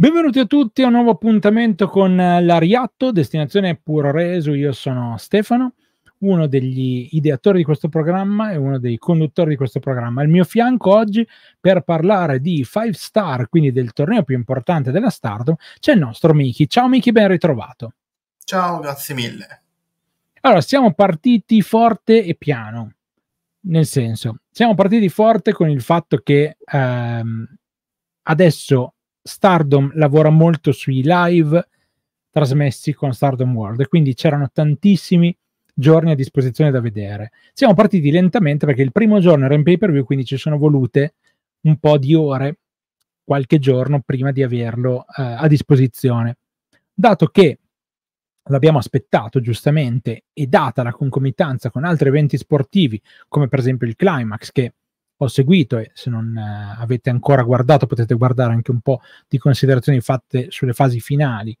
Benvenuti a tutti a un nuovo appuntamento con eh, l'Ariatto, destinazione Puro Reso. Io sono Stefano, uno degli ideatori di questo programma e uno dei conduttori di questo programma. Al mio fianco oggi per parlare di Five Star, quindi del torneo più importante della Stardom, c'è il nostro Miki. Ciao Miki, ben ritrovato. Ciao, grazie mille. Allora, siamo partiti forte e piano. Nel senso, siamo partiti forte con il fatto che ehm, adesso Stardom lavora molto sui live trasmessi con Stardom World, quindi c'erano tantissimi giorni a disposizione da vedere. Siamo partiti lentamente perché il primo giorno era in pay per view, quindi ci sono volute un po' di ore, qualche giorno prima di averlo eh, a disposizione. Dato che l'abbiamo aspettato giustamente e data la concomitanza con altri eventi sportivi, come per esempio il Climax, che ho seguito e se non eh, avete ancora guardato potete guardare anche un po' di considerazioni fatte sulle fasi finali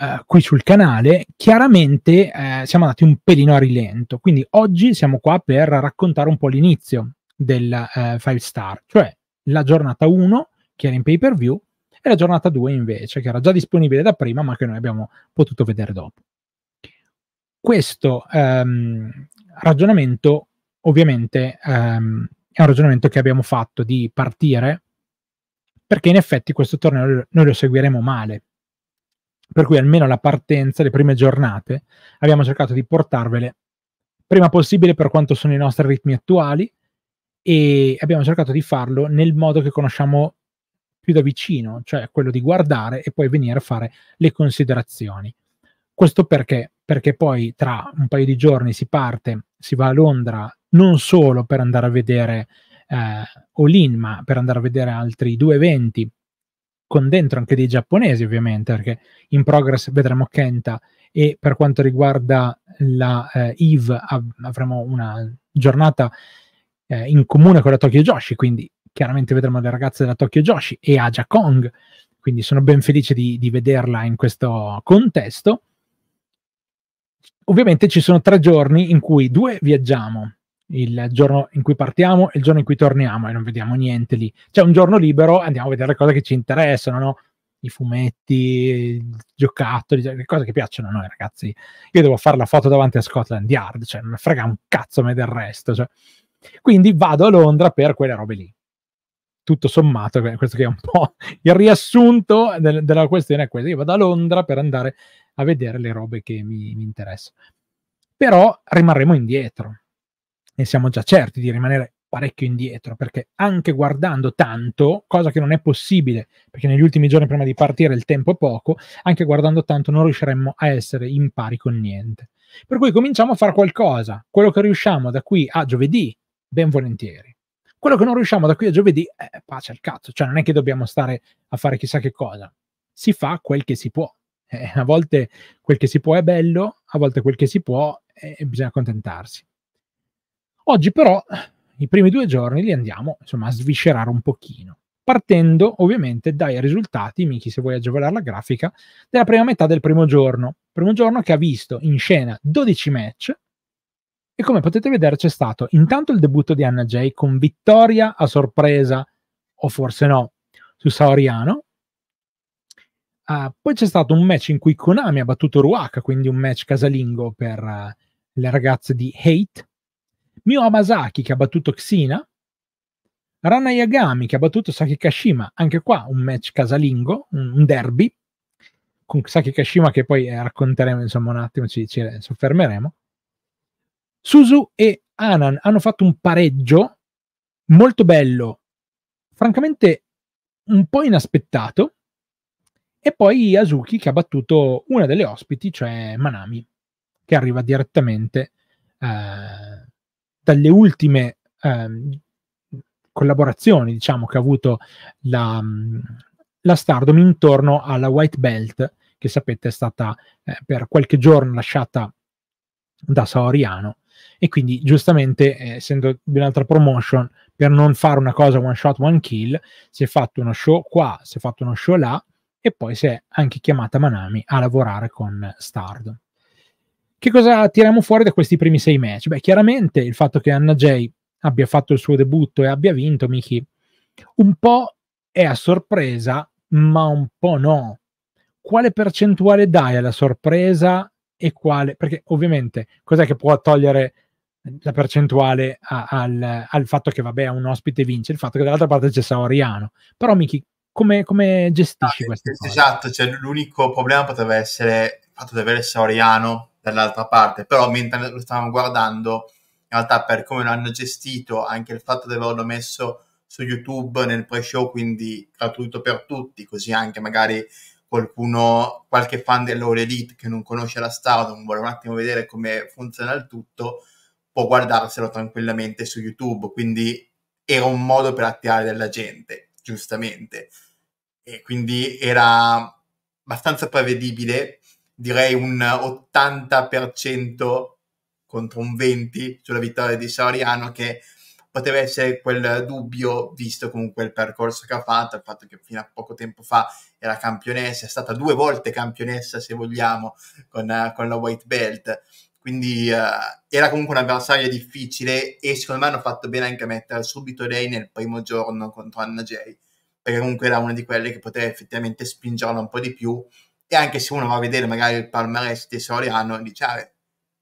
eh, qui sul canale, chiaramente eh, siamo andati un pelino a rilento, quindi oggi siamo qua per raccontare un po' l'inizio del 5 eh, Star, cioè la giornata 1 che era in pay per view e la giornata 2 invece che era già disponibile da prima ma che noi abbiamo potuto vedere dopo. Questo ehm, ragionamento ovviamente ehm, è un ragionamento che abbiamo fatto di partire perché in effetti questo torneo noi lo seguiremo male. Per cui almeno la partenza, le prime giornate, abbiamo cercato di portarvele prima possibile per quanto sono i nostri ritmi attuali e abbiamo cercato di farlo nel modo che conosciamo più da vicino, cioè quello di guardare e poi venire a fare le considerazioni. Questo perché? Perché poi tra un paio di giorni si parte si va a Londra non solo per andare a vedere eh, Olin, ma per andare a vedere altri due eventi, con dentro anche dei giapponesi ovviamente, perché in progress vedremo Kenta e per quanto riguarda la eh, Eve av- avremo una giornata eh, in comune con la Tokyo Joshi, quindi chiaramente vedremo le ragazze della Tokyo Joshi e Aja Kong, quindi sono ben felice di, di vederla in questo contesto ovviamente ci sono tre giorni in cui due viaggiamo, il giorno in cui partiamo e il giorno in cui torniamo e non vediamo niente lì. C'è un giorno libero, andiamo a vedere le cose che ci interessano, no? i fumetti, i giocattoli, cioè, le cose che piacciono a noi ragazzi. Io devo fare la foto davanti a Scotland Yard, cioè non frega un cazzo me del resto. Cioè. Quindi vado a Londra per quelle robe lì. Tutto sommato, questo che è un po' il riassunto del, della questione è questo. Io vado a Londra per andare a vedere le robe che mi, mi interessano. Però rimarremo indietro e siamo già certi di rimanere parecchio indietro, perché anche guardando tanto, cosa che non è possibile, perché negli ultimi giorni prima di partire il tempo è poco, anche guardando tanto non riusciremmo a essere in pari con niente. Per cui cominciamo a fare qualcosa, quello che riusciamo da qui a giovedì, ben volentieri. Quello che non riusciamo da qui a giovedì, eh, pace al cazzo, cioè non è che dobbiamo stare a fare chissà che cosa, si fa quel che si può. Eh, a volte quel che si può è bello, a volte quel che si può eh, bisogna accontentarsi. Oggi però i primi due giorni li andiamo insomma, a sviscerare un pochino, partendo ovviamente dai risultati, Miki se vuoi agevolare la grafica, della prima metà del primo giorno. Primo giorno che ha visto in scena 12 match, e come potete vedere c'è stato intanto il debutto di Anna Jay con vittoria a sorpresa, o forse no, su Saoriano, Uh, poi c'è stato un match in cui Konami ha battuto Ruaka, quindi un match casalingo per uh, le ragazze di Hate. Mio Hamasaki che ha battuto Xina. Rana Yagami che ha battuto Saki Kashima, anche qua un match casalingo, un, un derby. Con Saki Kashima che poi eh, racconteremo insomma un attimo, ci, ci soffermeremo. Suzu e Anan hanno fatto un pareggio molto bello, francamente un po' inaspettato e poi Azuki che ha battuto una delle ospiti, cioè Manami, che arriva direttamente eh, dalle ultime eh, collaborazioni diciamo, che ha avuto la, mm, la Stardom intorno alla White Belt, che sapete è stata eh, per qualche giorno lasciata da Saoriano. E quindi, giustamente, eh, essendo di un'altra promotion, per non fare una cosa one shot, one kill, si è fatto uno show qua, si è fatto uno show là, e poi si è anche chiamata Manami a lavorare con Stardom. Che cosa tiriamo fuori da questi primi sei match? Beh, chiaramente il fatto che Anna Jay abbia fatto il suo debutto e abbia vinto, Miki, un po' è a sorpresa, ma un po' no. Quale percentuale dai alla sorpresa e quale? Perché ovviamente cos'è che può togliere la percentuale a, al, al, fatto che vabbè un ospite vince, il fatto che dall'altra parte c'è Saoriano. Però Miki, come, come gestisci ah, queste Esatto, cioè, l'unico problema potrebbe essere il fatto di avere Sauriano dall'altra parte, però mentre lo stavamo guardando, in realtà per come lo hanno gestito, anche il fatto di averlo messo su YouTube nel pre-show, quindi gratuito per tutti, così anche magari qualcuno, qualche fan dell'Ore Elite che non conosce la star, non vuole un attimo vedere come funziona il tutto, può guardarselo tranquillamente su YouTube, quindi era un modo per attirare della gente, giustamente e quindi era abbastanza prevedibile, direi un 80% contro un 20% sulla vittoria di Sauriano che poteva essere quel dubbio visto comunque il percorso che ha fatto, il fatto che fino a poco tempo fa era campionessa, è stata due volte campionessa se vogliamo con, con la white belt, quindi uh, era comunque un avversario difficile e secondo me hanno fatto bene anche a mettere subito lei nel primo giorno contro Anna Jay perché comunque era una di quelle che poteva effettivamente spingerla un po' di più e anche se uno va a vedere magari il palmarès di Soriano dice ah,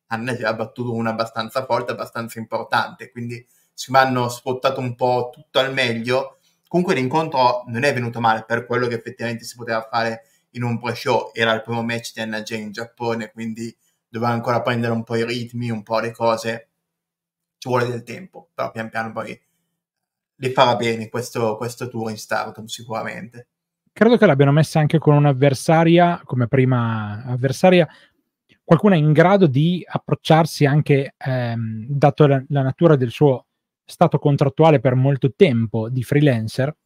Anne si ha battuto una abbastanza forte, abbastanza importante quindi si hanno sfruttato un po' tutto al meglio comunque l'incontro non è venuto male per quello che effettivamente si poteva fare in un pre-show era il primo match di Anna Jane in Giappone quindi doveva ancora prendere un po' i ritmi, un po' le cose ci vuole del tempo però pian piano poi le farà bene questo, questo tour in Stardom sicuramente. Credo che l'abbiano messa anche con un'avversaria come prima avversaria, qualcuna in grado di approcciarsi anche, ehm, dato la, la natura del suo stato contrattuale per molto tempo di freelancer,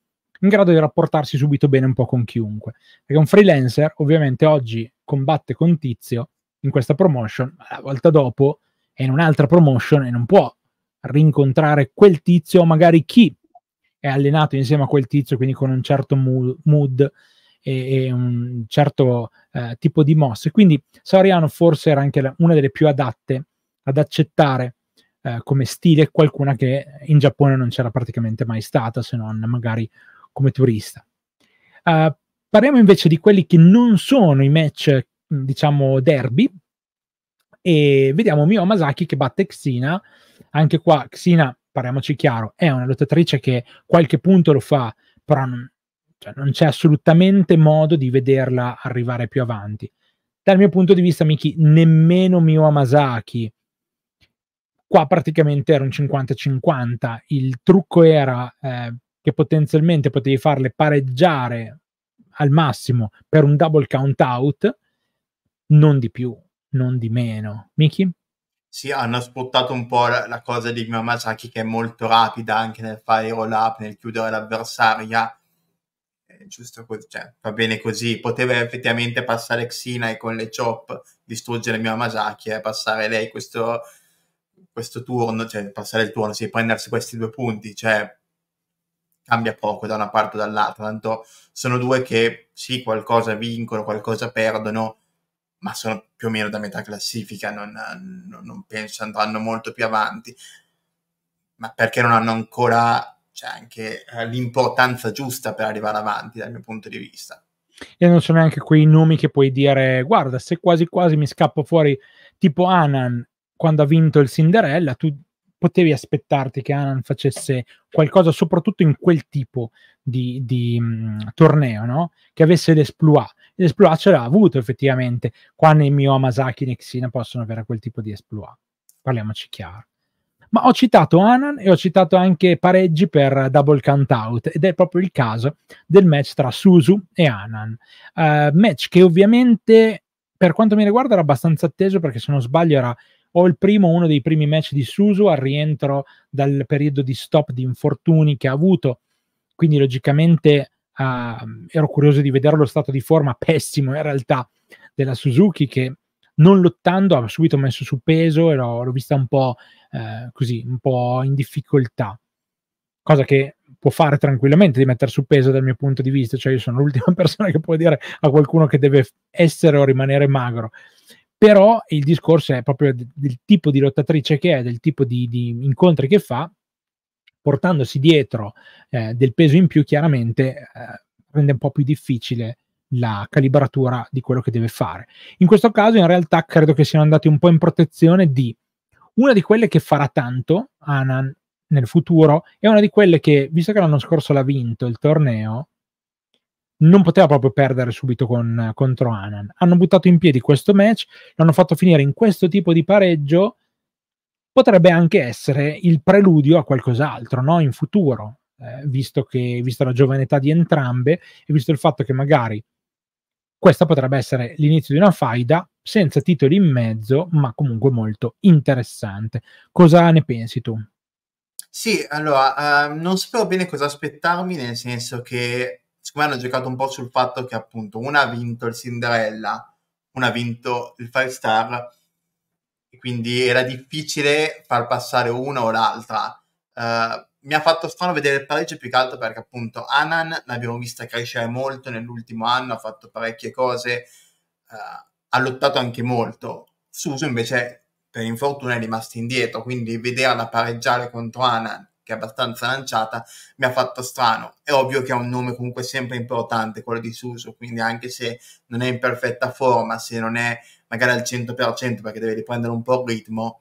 in grado di rapportarsi subito bene un po' con chiunque. Perché un freelancer ovviamente oggi combatte con Tizio in questa promotion, ma la volta dopo è in un'altra promotion e non può rincontrare quel tizio o magari chi è allenato insieme a quel tizio, quindi con un certo mood e, e un certo eh, tipo di mosse. Quindi Sauriano forse era anche la, una delle più adatte ad accettare eh, come stile qualcuna che in Giappone non c'era praticamente mai stata, se non magari come turista. Uh, parliamo invece di quelli che non sono i match, diciamo, derby, e vediamo Mio Masaki che batte Xina. Anche qua Xina parliamoci chiaro, è una lottatrice che qualche punto lo fa, però non, cioè non, c'è assolutamente modo di vederla arrivare più avanti. Dal mio punto di vista, Miki, nemmeno Mio Hamasaki, qua praticamente era un 50-50, il trucco era eh, che potenzialmente potevi farle pareggiare al massimo per un double count out, non di più, non di meno. Miki? sì, hanno spottato un po' la, la cosa di Yamazaki che è molto rapida anche nel fare i roll up, nel chiudere l'avversaria. È giusto così, cioè, va bene così. Poteva effettivamente passare Xina e con le chop distruggere Yamazaki e eh, passare lei questo, questo turno, cioè passare il turno, sì, prendersi questi due punti, cioè cambia poco da una parte o dall'altra. Tanto sono due che sì, qualcosa vincono, qualcosa perdono ma sono più o meno da metà classifica, non, non, non penso andranno molto più avanti, ma perché non hanno ancora cioè, anche eh, l'importanza giusta per arrivare avanti dal mio punto di vista. E non sono neanche quei nomi che puoi dire, guarda, se quasi quasi mi scappo fuori, tipo Anan, quando ha vinto il Cinderella, tu potevi aspettarti che Anan facesse qualcosa, soprattutto in quel tipo di, di mh, mm, torneo, no? che avesse l'esploit l'esploit l'ha avuto effettivamente. Qua né Mio Masaki né Xina possono avere quel tipo di esploit. Parliamoci chiaro. Ma ho citato Anan e ho citato anche pareggi per double count out ed è proprio il caso del match tra Suzu e Anan. Uh, match che ovviamente per quanto mi riguarda era abbastanza atteso perché se non sbaglio era o il primo, uno dei primi match di Suzu al rientro dal periodo di stop di infortuni che ha avuto. Quindi logicamente Uh, ero curioso di vedere lo stato di forma pessimo in realtà della Suzuki che non lottando ha subito messo su peso e l'ho, l'ho vista un po' eh, così, un po' in difficoltà, cosa che può fare tranquillamente di mettere su peso dal mio punto di vista, cioè io sono l'ultima persona che può dire a qualcuno che deve essere o rimanere magro, però il discorso è proprio del tipo di lottatrice che è, del tipo di, di incontri che fa portandosi dietro eh, del peso in più, chiaramente eh, rende un po' più difficile la calibratura di quello che deve fare. In questo caso, in realtà, credo che siano andati un po' in protezione di una di quelle che farà tanto Anan nel futuro è una di quelle che, visto che l'anno scorso l'ha vinto il torneo, non poteva proprio perdere subito con, contro Anan. Hanno buttato in piedi questo match, l'hanno fatto finire in questo tipo di pareggio potrebbe anche essere il preludio a qualcos'altro no? in futuro, eh, visto, che, visto la giovane età di entrambe e visto il fatto che magari questa potrebbe essere l'inizio di una faida senza titoli in mezzo, ma comunque molto interessante. Cosa ne pensi tu? Sì, allora, uh, non sapevo bene cosa aspettarmi, nel senso che secondo me hanno giocato un po' sul fatto che appunto una ha vinto il Cinderella, una ha vinto il Five Star, quindi era difficile far passare una o l'altra. Uh, mi ha fatto strano vedere il pareggio più che altro perché appunto Anan l'abbiamo vista crescere molto nell'ultimo anno, ha fatto parecchie cose, uh, ha lottato anche molto. Suso invece per infortuna è rimasto indietro, quindi vederla pareggiare contro Anan, che è abbastanza lanciata, mi ha fatto strano. È ovvio che è un nome comunque sempre importante quello di Suso, quindi anche se non è in perfetta forma, se non è magari al 100% perché deve riprendere un po' il ritmo,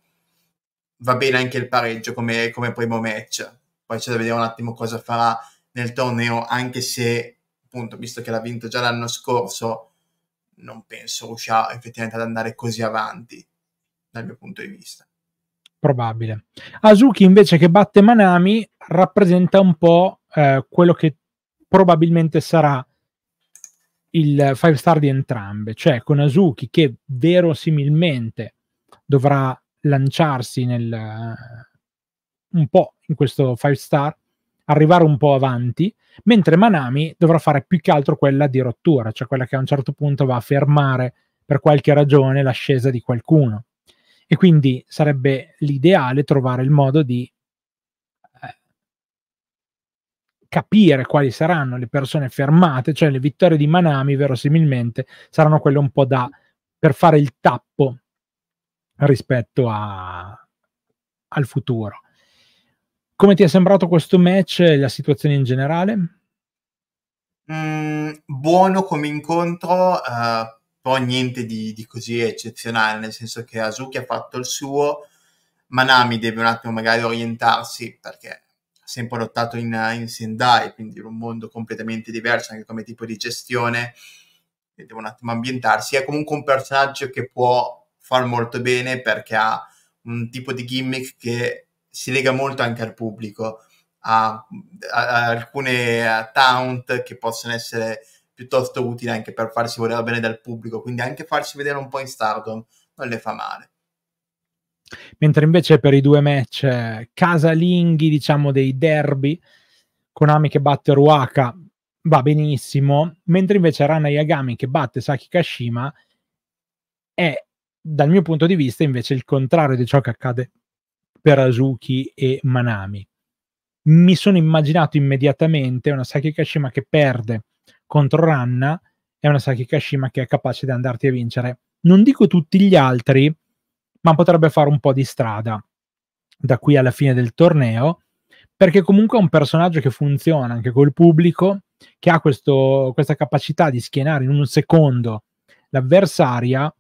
va bene anche il pareggio come, come primo match. Poi c'è da vedere un attimo cosa farà nel torneo, anche se, appunto, visto che l'ha vinto già l'anno scorso, non penso riuscirà effettivamente ad andare così avanti dal mio punto di vista. Probabile. Azuki invece che batte Manami rappresenta un po' eh, quello che probabilmente sarà il 5 star di entrambe, cioè con Asuki che verosimilmente dovrà lanciarsi nel, eh, un po' in questo 5 star, arrivare un po' avanti, mentre Manami dovrà fare più che altro quella di rottura, cioè quella che a un certo punto va a fermare per qualche ragione l'ascesa di qualcuno. E quindi sarebbe l'ideale trovare il modo di capire quali saranno le persone fermate, cioè le vittorie di Manami verosimilmente saranno quelle un po' da per fare il tappo rispetto a, al futuro. Come ti è sembrato questo match e la situazione in generale? Mm, buono come incontro, uh, però niente di, di, così eccezionale, nel senso che Azuki ha fatto il suo, Manami deve un attimo magari orientarsi perché sempre lottato in, in Sendai, quindi un mondo completamente diverso anche come tipo di gestione, devo un attimo ambientarsi, è comunque un personaggio che può far molto bene perché ha un tipo di gimmick che si lega molto anche al pubblico, ha, ha alcune eh, taunt che possono essere piuttosto utili anche per farsi voler bene dal pubblico, quindi anche farsi vedere un po' in stardom non le fa male. Mentre invece per i due match eh, casalinghi, diciamo dei derby, Konami che batte Ruaka va benissimo, mentre invece Rana Yagami che batte Saki Kashima è dal mio punto di vista invece il contrario di ciò che accade per Azuki e Manami. Mi sono immaginato immediatamente una Saki Kashima che perde contro Ranna e una Saki Kashima che è capace di andarti a vincere. Non dico tutti gli altri, ma potrebbe fare un po' di strada da qui alla fine del torneo, perché comunque è un personaggio che funziona anche col pubblico, che ha questo, questa capacità di schienare in un secondo l'avversaria.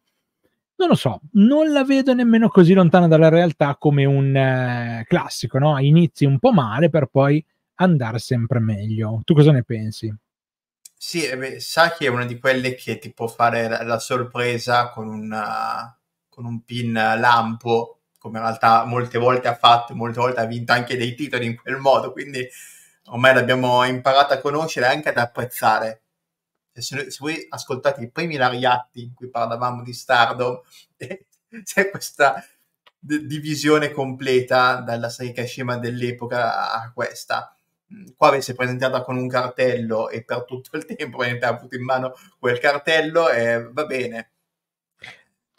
Non lo so, non la vedo nemmeno così lontana dalla realtà come un eh, classico, no? Inizi un po' male per poi andare sempre meglio. Tu cosa ne pensi? Sì, beh, Saki è una di quelle che ti può fare la sorpresa con una, con un pin eh, lampo, come in realtà molte volte ha fatto, molte volte ha vinto anche dei titoli in quel modo, quindi ormai l'abbiamo imparato a conoscere e anche ad apprezzare. E se, se voi ascoltate i primi Lariatti in cui parlavamo di Stardom, eh, c'è questa d- divisione completa dalla Sarikashima dell'epoca a questa mm, qua avesse presentata con un cartello e per tutto il tempo avete avuto in mano quel cartello e va bene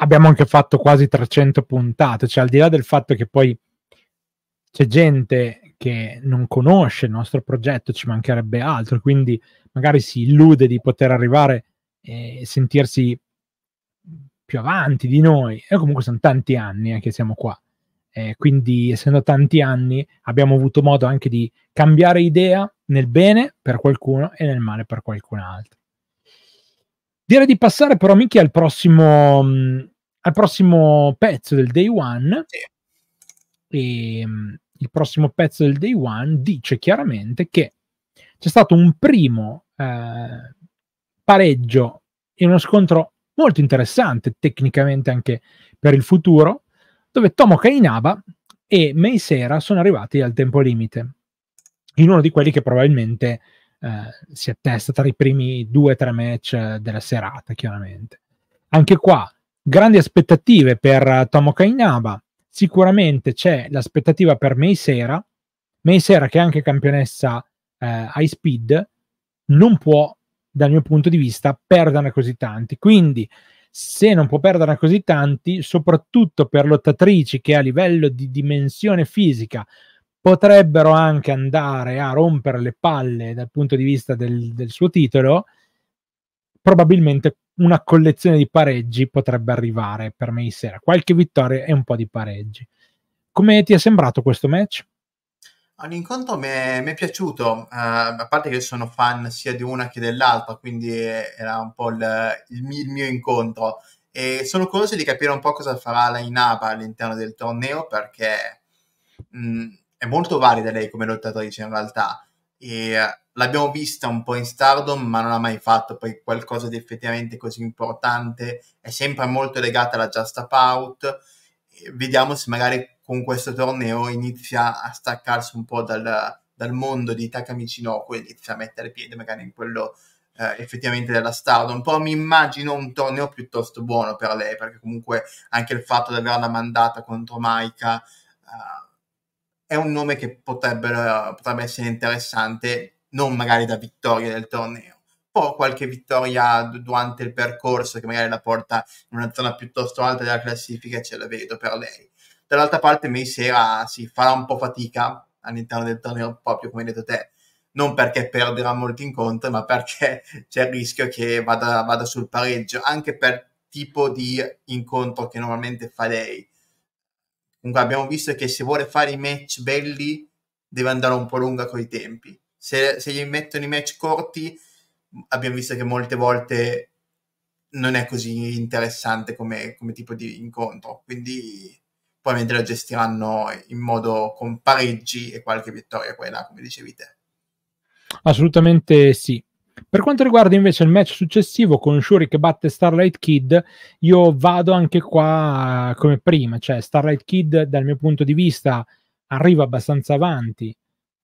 abbiamo anche fatto quasi 300 puntate, cioè al di là del fatto che poi c'è gente che non conosce il nostro progetto, ci mancherebbe altro, quindi magari si illude di poter arrivare e sentirsi più avanti di noi, e comunque sono tanti anni eh, che siamo qua. Eh, quindi, essendo tanti anni, abbiamo avuto modo anche di cambiare idea nel bene per qualcuno e nel male per qualcun altro. Direi di passare però, Michi, al prossimo al prossimo pezzo del day one. Sì. E, ehm, il prossimo pezzo del day one dice chiaramente che c'è stato un primo eh, pareggio in uno scontro molto interessante tecnicamente anche per il futuro, dove Tomo Kainaba e Meisera sono arrivati al tempo limite, in uno di quelli che probabilmente eh, si attesta tra i primi due o tre match eh, della serata, chiaramente. Anche qua grandi aspettative per eh, Tomoka Inaba, sicuramente c'è l'aspettativa per Meisera, Meisera che è anche campionessa eh, high speed, non può, dal mio punto di vista, perderne così tanti. Quindi, se non può perderne così tanti, soprattutto per lottatrici che a livello di dimensione fisica potrebbero anche andare a rompere le palle dal punto di vista del, del suo titolo, probabilmente una collezione di pareggi potrebbe arrivare per me sera, qualche vittoria e un po' di pareggi. Come ti è sembrato questo match? All'incontro mi è, mi è piaciuto, uh, a parte che sono fan sia di una che dell'altra, quindi era un po' il, il, mio, il mio incontro. E sono curioso di capire un po' cosa farà la Inaba all'interno del torneo perché mh, mm, è molto valida lei come lottatrice in realtà e l'abbiamo vista un po' in Stardom, ma non ha mai fatto poi qualcosa di effettivamente così importante, è sempre molto legata alla Just Up Out. Vediamo se magari con questo torneo inizia a staccarsi un po' dal, dal mondo di Takamichinoku e inizia a mettere piede magari in quello eh, effettivamente della Stardom. Però mi immagino un torneo piuttosto buono per lei, perché comunque anche il fatto di averla mandata contro Maika. Eh, è un nome che potrebbe, potrebbe essere interessante, non magari da vittoria del torneo, può qualche vittoria durante il percorso che magari la porta in una zona piuttosto alta della classifica, ce la vedo per lei. Dall'altra parte Meisera si farà un po' fatica all'interno del torneo, proprio come hai detto te, non perché perderà molti incontri, ma perché c'è il rischio che vada, vada sul pareggio, anche per tipo di incontro che normalmente fa lei Comunque abbiamo visto che se vuole fare i match belli deve andare un po' lunga con i tempi. Se, se gli mettono i match corti abbiamo visto che molte volte non è così interessante come, come tipo di incontro. Quindi probabilmente la gestiranno in modo con pareggi e qualche vittoria qua e là, come dicevi te. Assolutamente sì. Per quanto riguarda invece il match successivo con Shuri che batte Starlight Kid, io vado anche qua eh, come prima, cioè Starlight Kid dal mio punto di vista arriva abbastanza avanti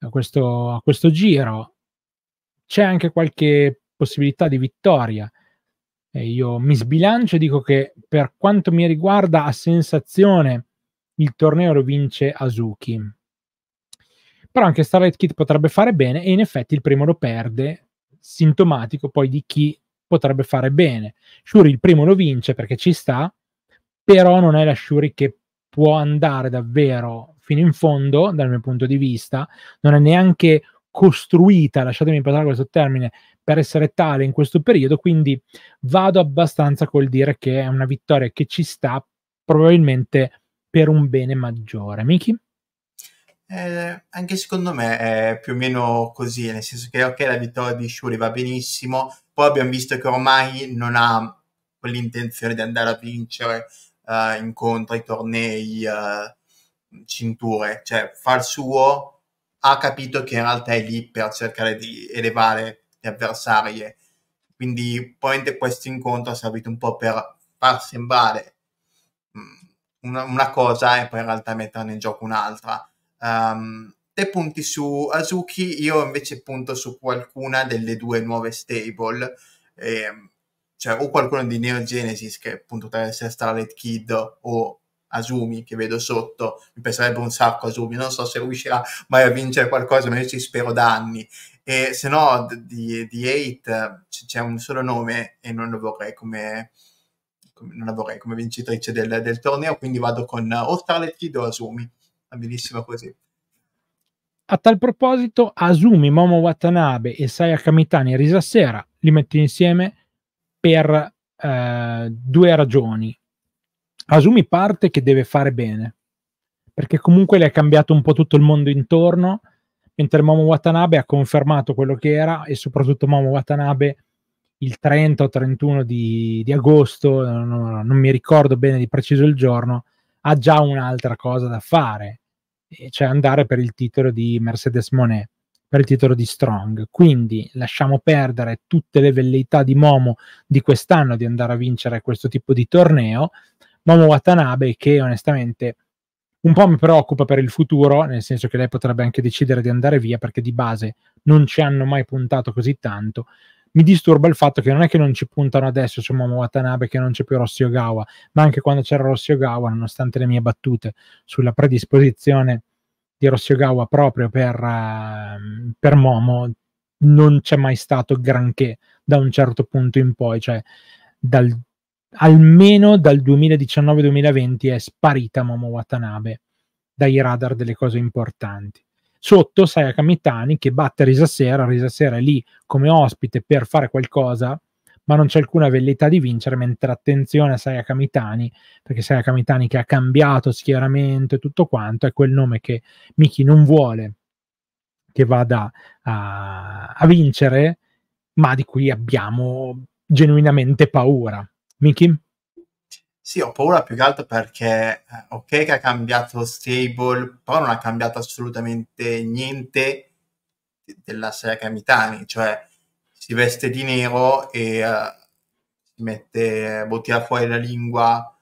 a questo, a questo giro, c'è anche qualche possibilità di vittoria. E io mi sbilancio e dico che per quanto mi riguarda a sensazione il torneo lo vince Azuki. Però anche Starlight Kid potrebbe fare bene e in effetti il primo lo perde sintomatico poi di chi potrebbe fare bene. Shuri il primo lo vince perché ci sta, però non è la Shuri che può andare davvero fino in fondo dal mio punto di vista, non è neanche costruita, lasciatemi parlare questo termine, per essere tale in questo periodo, quindi vado abbastanza col dire che è una vittoria che ci sta probabilmente per un bene maggiore. Miki? Eh, anche secondo me è più o meno così, nel senso che ok la vittoria di Shuri va benissimo, poi abbiamo visto che ormai non ha quell'intenzione di andare a vincere uh, eh, incontri, tornei, uh, cinture, cioè fa il suo, ha capito che in realtà è lì per cercare di elevare le avversarie, quindi probabilmente questo incontro ha servito un po' per far sembrare mm, una, una cosa e poi in realtà metterne in gioco un'altra Um, te punti su Azuki, io invece punto su qualcuna delle due nuove stable, ehm, cioè o qualcuno di Neo Genesis che appunto potrebbe essere Starlet Kid o Asumi che vedo sotto, mi piacerebbe un sacco Asumi, non so se riuscirà mai a vincere qualcosa, ma io ci spero da anni. E se no di, di 8 eh, c'è un solo nome e non lo vorrei come, come non la vorrei come vincitrice del, del torneo, quindi vado con o Starlet Kid o Asumi va benissimo così. A tal proposito, Asumi, Momo Watanabe e Saya Kamitani risa sera li metti insieme per eh, due ragioni. Asumi parte che deve fare bene, perché comunque le ha cambiato un po' tutto il mondo intorno, mentre Momo Watanabe ha confermato quello che era e soprattutto Momo Watanabe il 30 o 31 di, di agosto, non, non mi ricordo bene di preciso il giorno, ha già un'altra cosa da fare, cioè andare per il titolo di Mercedes Monet, per il titolo di Strong. Quindi lasciamo perdere tutte le velleità di Momo di quest'anno di andare a vincere questo tipo di torneo. Momo Watanabe che onestamente un po' mi preoccupa per il futuro, nel senso che lei potrebbe anche decidere di andare via perché di base non ci hanno mai puntato così tanto, mi disturba il fatto che non è che non ci puntano adesso su Momo Watanabe che non c'è più Rossi Ogawa, ma anche quando c'era Rossi Ogawa, nonostante le mie battute sulla predisposizione di Rossi Ogawa proprio per, uh, per Momo, non c'è mai stato granché da un certo punto in poi, cioè dal, almeno dal 2019-2020 è sparita Momo Watanabe dai radar delle cose importanti. Sotto sai a Kamitani che batte Risa Sera, Risa Sera è lì come ospite per fare qualcosa, ma non c'è alcuna velleità di vincere, mentre attenzione sai a Camitani, perché sai a Kamitani che ha cambiato schieramento e tutto quanto, è quel nome che Miki non vuole che vada a, a vincere, ma di cui abbiamo genuinamente paura. Miki? Sì, ho paura più che altro perché, eh, ok che ha cambiato stable, però non ha cambiato assolutamente niente della serie Kamitani, cioè si veste di nero e eh, si mette, bottira fuori la lingua,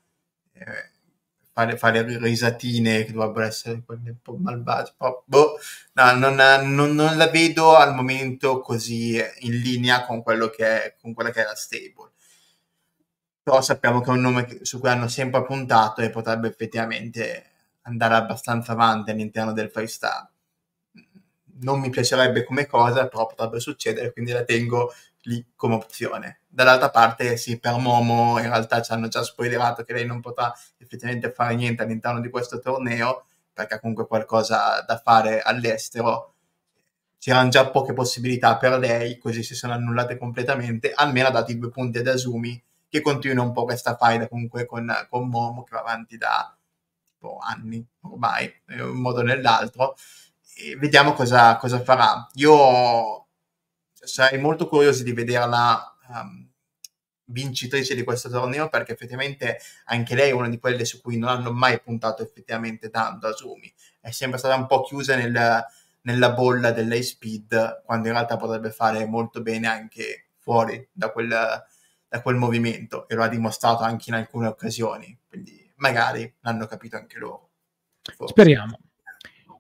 eh, fa, le, risatine che dovrebbero essere quelle un po' malvagie, boh, no, non, non, non, la vedo al momento così in linea con, quello che è, con quella che è la stable però sappiamo che è un nome su cui hanno sempre puntato e potrebbe effettivamente andare abbastanza avanti all'interno del Five Star. Non mi piacerebbe come cosa, però potrebbe succedere, quindi la tengo lì come opzione. Dall'altra parte, sì, per Momo in realtà ci hanno già spoilerato che lei non potrà effettivamente fare niente all'interno di questo torneo, perché ha comunque qualcosa da fare all'estero. C'erano già poche possibilità per lei, così si sono annullate completamente, almeno ha dato i due punti ad Asumi, che continua un po' questa faida comunque con, con Momo che va avanti da tipo, boh, anni ormai, in un modo o nell'altro. E vediamo cosa, cosa, farà. Io sarei molto curioso di vederla um, vincitrice di questo torneo perché effettivamente anche lei è una di quelle su cui non hanno mai puntato effettivamente tanto Asumi. È sempre stata un po' chiusa nel, nella bolla dell'A-Speed quando in realtà potrebbe fare molto bene anche fuori da quel da quel movimento e lo ha dimostrato anche in alcune occasioni, quindi magari l'hanno capito anche loro. Forse. Speriamo.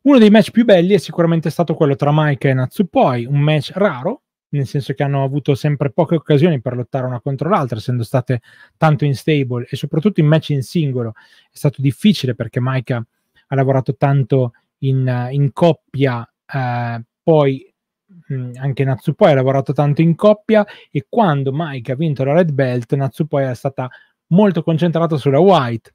Uno dei match più belli è sicuramente stato quello tra Mike e Natsupoi, un match raro, nel senso che hanno avuto sempre poche occasioni per lottare una contro l'altra, essendo state tanto in stable e soprattutto in match in singolo. È stato difficile perché Mike ha lavorato tanto in, eh, in coppia, eh, poi Mm, anche Natsupoi ha lavorato tanto in coppia e quando Mike ha vinto la Red Belt, Natsupoi è stata molto concentrata sulla White.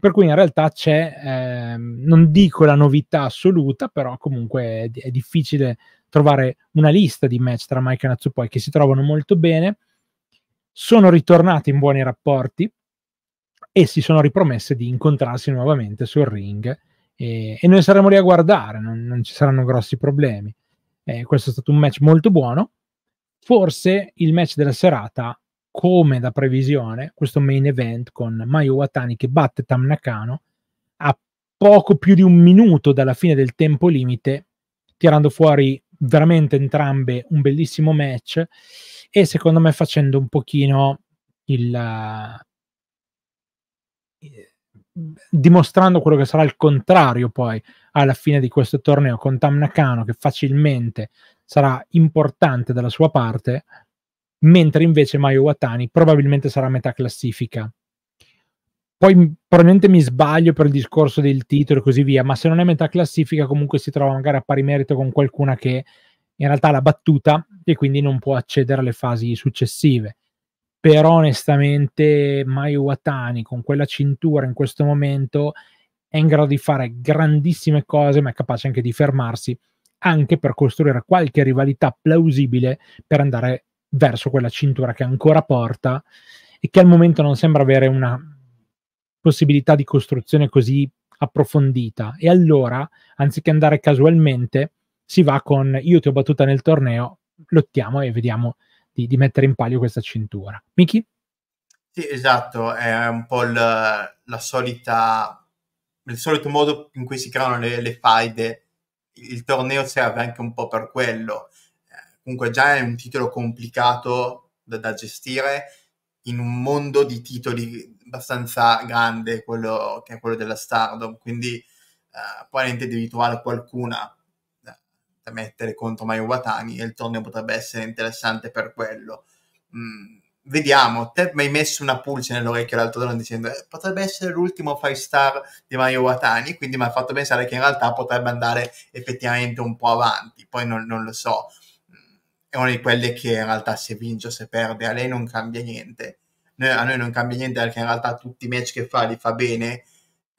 Per cui in realtà c'è, eh, non dico la novità assoluta, però comunque è, è, difficile trovare una lista di match tra Mike e Natsupoi che si trovano molto bene, sono ritornati in buoni rapporti e si sono ripromesse di incontrarsi nuovamente sul ring e, e noi saremo lì a guardare, non, non ci saranno grossi problemi. Eh, questo è stato un match molto buono. Forse il match della serata, come da previsione, questo main event con Mayu Watani che batte Tam Nakano a poco più di un minuto dalla fine del tempo limite, tirando fuori veramente entrambe un bellissimo match e secondo me facendo un pochino il uh, dimostrando quello che sarà il contrario poi alla fine di questo torneo con Tam Nakano che facilmente sarà importante dalla sua parte, mentre invece Mayu Watani probabilmente sarà a metà classifica. Poi probabilmente mi sbaglio per il discorso del titolo e così via, ma se non è metà classifica comunque si trova magari a pari merito con qualcuna che in realtà l'ha battuta e quindi non può accedere alle fasi successive. Però onestamente Mayu Watani con quella cintura in questo momento è in grado di fare grandissime cose, ma è capace anche di fermarsi, anche per costruire qualche rivalità plausibile per andare verso quella cintura che ancora porta e che al momento non sembra avere una possibilità di costruzione così approfondita. E allora, anziché andare casualmente, si va con io ti ho battuta nel torneo, lottiamo e vediamo di, di mettere in palio questa cintura. Miki? Sì, esatto, è un po' la, la solita nel solito modo in cui si creano le, le faide, il torneo serve anche un po' per quello. Eh, comunque già è un titolo complicato da, da, gestire in un mondo di titoli abbastanza grande, quello che è quello della Stardom, quindi eh, poi ne devi trovare qualcuna da, da mettere contro Mayu Watani e il torneo potrebbe essere interessante per quello. Mm vediamo, te mi hai messo una pulce nell'orecchio l'altro giorno dicendo eh, potrebbe essere l'ultimo 5 star di Mario Watani, quindi mi ha fatto pensare che in realtà potrebbe andare effettivamente un po' avanti, poi non, non lo so, è una di quelle che in realtà se vince o se perde a lei non cambia niente, noi, a noi non cambia niente perché in realtà tutti i match che fa li fa bene,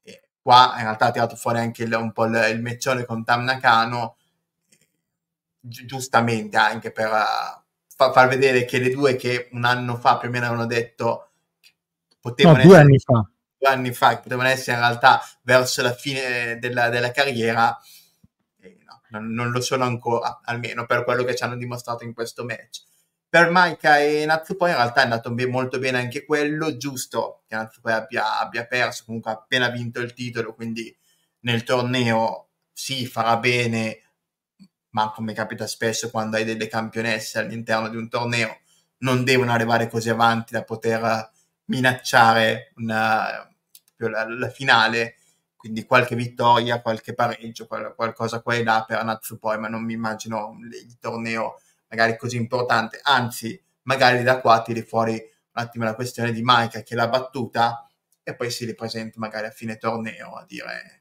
e qua in realtà ha tirato fuori anche il, un po' il, il meccione con Tam Nakano, gi- giustamente anche per... Uh, fa- far vedere che le due che un anno fa più o meno avevano detto potevano no, due essere, anni fa. due anni fa che potevano essere in realtà verso la fine eh, della, della carriera eh, no, non, non, lo sono ancora almeno per quello che ci hanno dimostrato in questo match per Maika e Natsuko in realtà è andato be- molto bene anche quello giusto che Natsuko abbia, abbia perso comunque ha appena vinto il titolo quindi nel torneo si farà bene ma come capita spesso quando hai delle campionesse all'interno di un torneo, non devono arrivare così avanti da poter eh, minacciare una, la, la, finale. Quindi qualche vittoria, qualche pareggio, qual, qualcosa qua e là per Natsu poi, ma non mi immagino il torneo magari così importante. Anzi, magari da qua tiri fuori un attimo la questione di Maika che l'ha battuta e poi si ripresenta magari a fine torneo a dire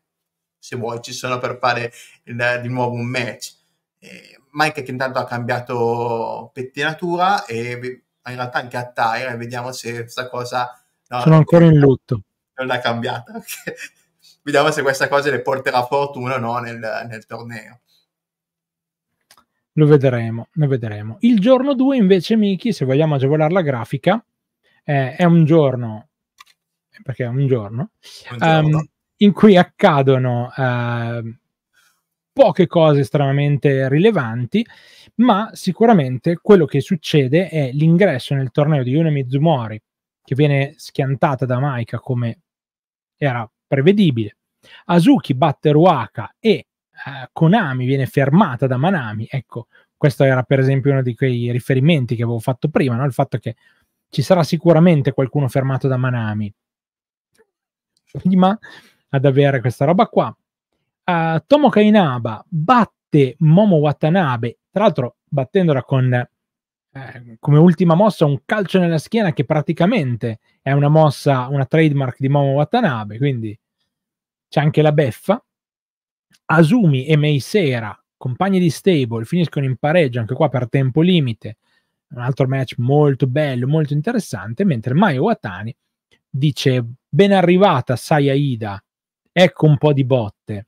se vuoi ci sono per fare il, di nuovo un match eh, Mike che intanto ha cambiato pettinatura e in realtà anche a Tyre vediamo se questa cosa... No, Sono ancora in lutto. Non l'ha cambiata. vediamo se questa cosa le porterà fortuna o no nel, nel torneo. Lo vedremo, lo vedremo. Il giorno 2 invece, Miki, se vogliamo agevolare la grafica, eh, è un giorno, perché è un giorno, un giorno. Um, in cui accadono... Uh, poche cose estremamente rilevanti, ma sicuramente quello che succede è l'ingresso nel torneo di Yuna Mizumori, che viene schiantata da Maika come era prevedibile. Azuki batte Ruaka e eh, Konami viene fermata da Manami. Ecco, questo era per esempio uno di quei riferimenti che avevo fatto prima, no? il fatto che ci sarà sicuramente qualcuno fermato da Manami prima ad avere questa roba qua uh, eh, Tomoka Inaba batte Momo Watanabe, tra l'altro battendola con eh, come ultima mossa un calcio nella schiena che praticamente è una mossa, una trademark di Momo Watanabe, quindi c'è anche la beffa. Asumi e Meisera, compagni di stable, finiscono in pareggio anche qua per tempo limite. Un altro match molto bello, molto interessante, mentre Mayo Watani dice ben arrivata Sayahida, ecco un po' di botte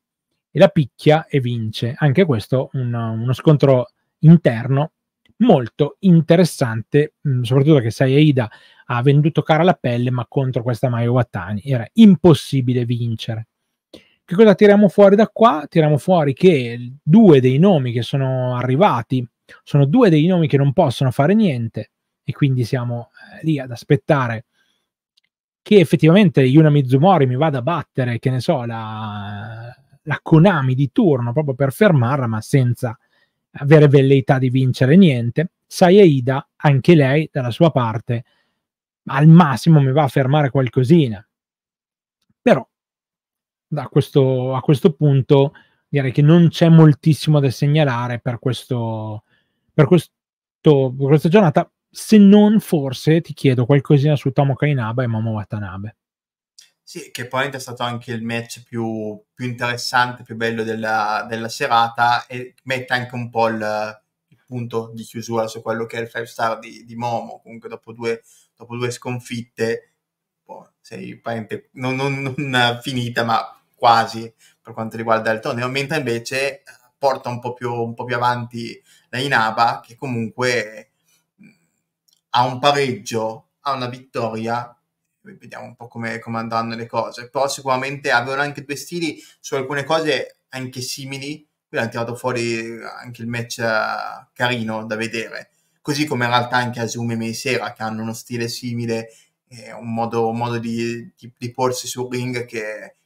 e la picchia e vince. Anche questo un, uno scontro interno molto interessante, mh, mm, soprattutto che Sayaida ha venduto cara la pelle, ma contro questa Maio Wattani era impossibile vincere. Che cosa tiriamo fuori da qua? Tiriamo fuori che due dei nomi che sono arrivati sono due dei nomi che non possono fare niente e quindi siamo eh, lì ad aspettare che effettivamente Yuna Mizumori mi vada a battere, che ne so, la, la Konami di turno proprio per fermarla, ma senza avere velleità di vincere niente. Sayaida, anche lei dalla sua parte, al massimo mi va a fermare qualcosina. Però da questo, a questo punto direi che non c'è moltissimo da segnalare per, questo, per, questo, per questa giornata, se non forse ti chiedo qualcosina su Tomoka Inaba e Momo Watanabe. Sì, che poi è stato anche il match più, più interessante, più bello della, della, serata e mette anche un po' il, il, punto di chiusura su quello che è il 5 star di, di, Momo, comunque dopo due, dopo due sconfitte, boh, sei non, non, non finita ma quasi per quanto riguarda il torneo, mentre invece eh, porta un po' più, un po più avanti la Inaba che comunque mm, ha un pareggio, ha una vittoria vediamo un po' come, come andranno le cose. Però sicuramente avevano anche due stili su alcune cose anche simili, quindi hanno tirato fuori anche il match eh, carino da vedere. Così come in realtà anche Azumi e Meisera che hanno uno stile simile, eh, un modo, un modo di, di, di, porsi sul ring che,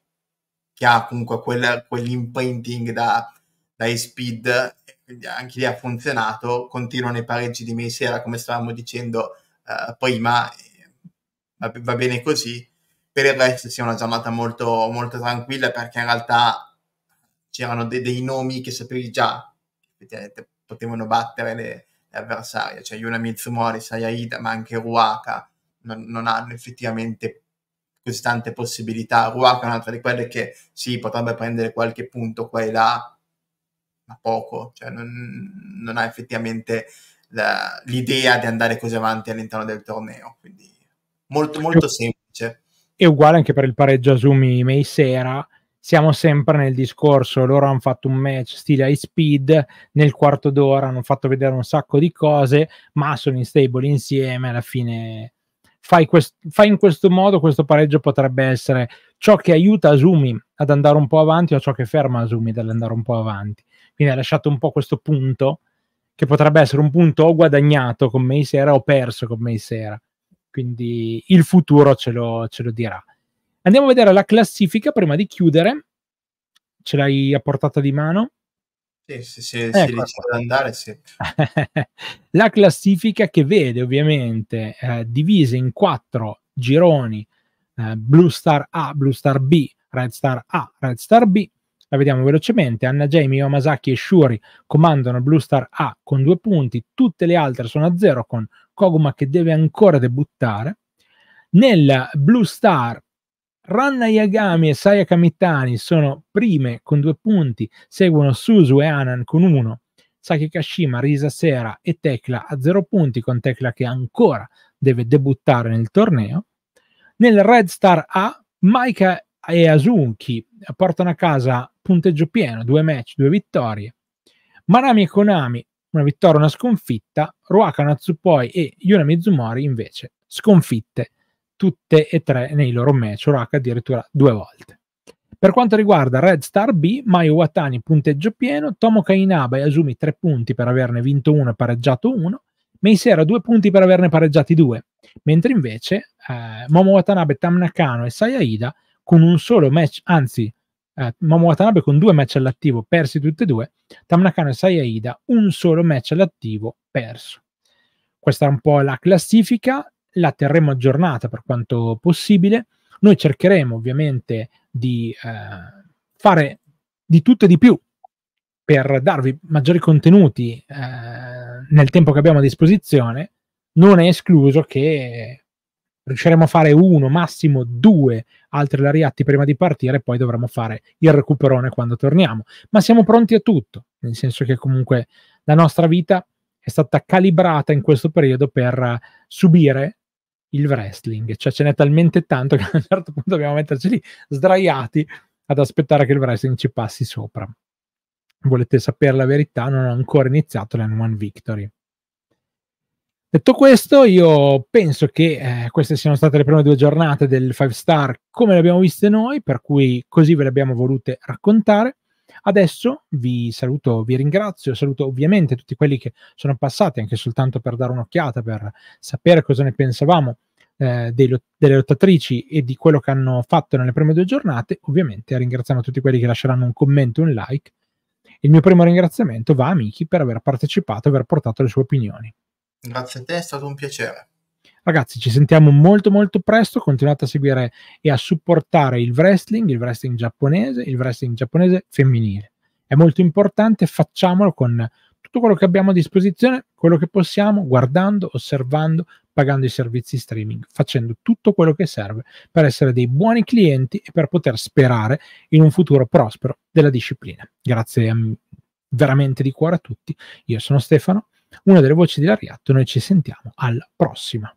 che ha comunque quel, quell'imprinting da, dai speed, quindi anche lì ha funzionato. Continuano i pareggi di Meisera, come stavamo dicendo eh, prima, va bene così. Per il resto sia una giornata molto, molto tranquilla perché in realtà c'erano de- dei nomi che sapevi già che potevano battere le, le avversarie, cioè Yuna Mitsumori, Sayaida, ma anche Ruaka non, non hanno effettivamente così tante possibilità. Ruaka è un'altra di quelle che sì, potrebbe prendere qualche punto qua e là, ma poco, cioè non, non ha effettivamente la, l'idea di andare così avanti all'interno del torneo. Quindi molto molto semplice. È uguale anche per il pareggio Asumi May sera. siamo sempre nel discorso, loro hanno fatto un match stile high speed, nel quarto d'ora hanno fatto vedere un sacco di cose, ma sono in stable insieme, alla fine fai, quest- fai in questo modo questo pareggio potrebbe essere ciò che aiuta Asumi ad andare un po' avanti o ciò che ferma Asumi dall'andare un po' avanti. Quindi ha lasciato un po' questo punto che potrebbe essere un punto o guadagnato con May sera o perso con May sera quindi il futuro ce lo, ce lo dirà. Andiamo a vedere la classifica prima di chiudere. Ce l'hai a portata di mano? Sì, sì, sì, eh, ecco si ad andare, sì. la classifica che vede ovviamente eh, divise in quattro gironi eh, Blue Star A, Blue Star B, Red Star A, Red Star B. La vediamo velocemente. Anna Jamie, Yamazaki e Shuri comandano Blue Star A con due punti, tutte le altre sono a zero con Koguma che deve ancora debuttare. Nel Blue Star Ranna Yagami e Saya Kamitani sono prime con due punti, seguono Suzu e Anan con uno, Saki Kashima, Risa Sera e Tecla a zero punti, con Tecla che ancora deve debuttare nel torneo. Nel Red Star A, Maika e Asunki portano a casa punteggio pieno, due match, due vittorie. Manami e Konami una vittoria e una sconfitta, Ruaka Natsupoi e Yuna Mizumori invece sconfitte tutte e tre nei loro match, Ruaka addirittura due volte. Per quanto riguarda Red Star B, Mayu Watani punteggio pieno, Tomoka Inaba e Asumi tre punti per averne vinto uno e pareggiato uno, Meisera due punti per averne pareggiati due, mentre invece eh, Momo Watanabe, Tam Nakano e Sayahida con un solo match, anzi eh, Momo Watanabe con due match all'attivo persi tutti e due, Tamnakano e Sayaida un solo match all'attivo perso. Questa è un po' la classifica, la terremo aggiornata per quanto possibile. Noi cercheremo ovviamente di eh, fare di tutto e di più per darvi maggiori contenuti eh, nel tempo che abbiamo a disposizione. Non è escluso che riusciremo a fare uno, massimo due altri lariatti prima di partire, poi dovremo fare il recuperone quando torniamo. Ma siamo pronti a tutto, nel senso che comunque la nostra vita è stata calibrata in questo periodo per subire il wrestling, cioè ce n'è talmente tanto che a un certo punto dobbiamo metterci lì sdraiati ad aspettare che il wrestling ci passi sopra. Volete sapere la verità? Non ho ancora iniziato la One Victory. Detto questo, io penso che eh, queste siano state le prime due giornate del 5 Star come le abbiamo viste noi, per cui così ve le abbiamo volute raccontare. Adesso vi saluto, vi ringrazio, saluto ovviamente tutti quelli che sono passati anche soltanto per dare un'occhiata, per sapere cosa ne pensavamo eh, dei, delle lottatrici e di quello che hanno fatto nelle prime due giornate. Ovviamente ringraziamo tutti quelli che lasceranno un commento, un like. Il mio primo ringraziamento va a Miki per aver partecipato e aver portato le sue opinioni. Grazie a te, è stato un piacere. Ragazzi, ci sentiamo molto molto presto, continuate a seguire e a supportare il wrestling, il wrestling giapponese, il wrestling giapponese femminile. È molto importante, facciamolo con tutto quello che abbiamo a disposizione, quello che possiamo, guardando, osservando, pagando i servizi streaming, facendo tutto quello che serve per essere dei buoni clienti e per poter sperare in un futuro prospero della disciplina. Grazie mm, veramente di cuore a tutti. Io sono Stefano una delle voci di Lariatto. Noi ci sentiamo alla prossima.